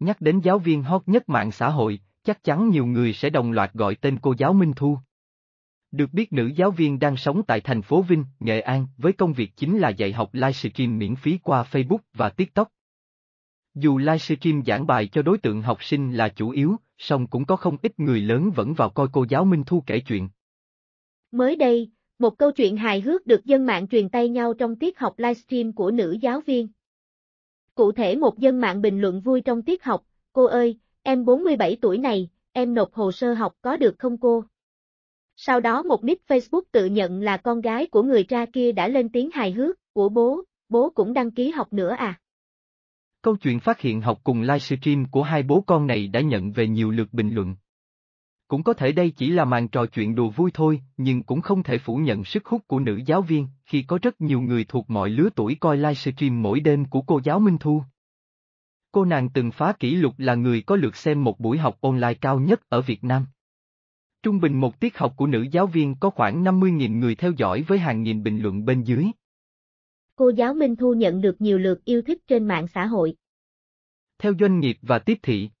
Nhắc đến giáo viên hot nhất mạng xã hội, chắc chắn nhiều người sẽ đồng loạt gọi tên cô giáo Minh Thu. Được biết nữ giáo viên đang sống tại thành phố Vinh, Nghệ An, với công việc chính là dạy học livestream miễn phí qua Facebook và TikTok. Dù livestream giảng bài cho đối tượng học sinh là chủ yếu, song cũng có không ít người lớn vẫn vào coi cô giáo Minh Thu kể chuyện. Mới đây, một câu chuyện hài hước được dân mạng truyền tay nhau trong tiết học livestream của nữ giáo viên. Cụ thể một dân mạng bình luận vui trong tiết học, cô ơi, em 47 tuổi này, em nộp hồ sơ học có được không cô? Sau đó một nick Facebook tự nhận là con gái của người cha kia đã lên tiếng hài hước, của bố, bố cũng đăng ký học nữa à? Câu chuyện phát hiện học cùng livestream của hai bố con này đã nhận về nhiều lượt bình luận cũng có thể đây chỉ là màn trò chuyện đùa vui thôi, nhưng cũng không thể phủ nhận sức hút của nữ giáo viên, khi có rất nhiều người thuộc mọi lứa tuổi coi livestream mỗi đêm của cô giáo Minh Thu. Cô nàng từng phá kỷ lục là người có lượt xem một buổi học online cao nhất ở Việt Nam. Trung bình một tiết học của nữ giáo viên có khoảng 50.000 người theo dõi với hàng nghìn bình luận bên dưới. Cô giáo Minh Thu nhận được nhiều lượt yêu thích trên mạng xã hội. Theo doanh nghiệp và tiếp thị,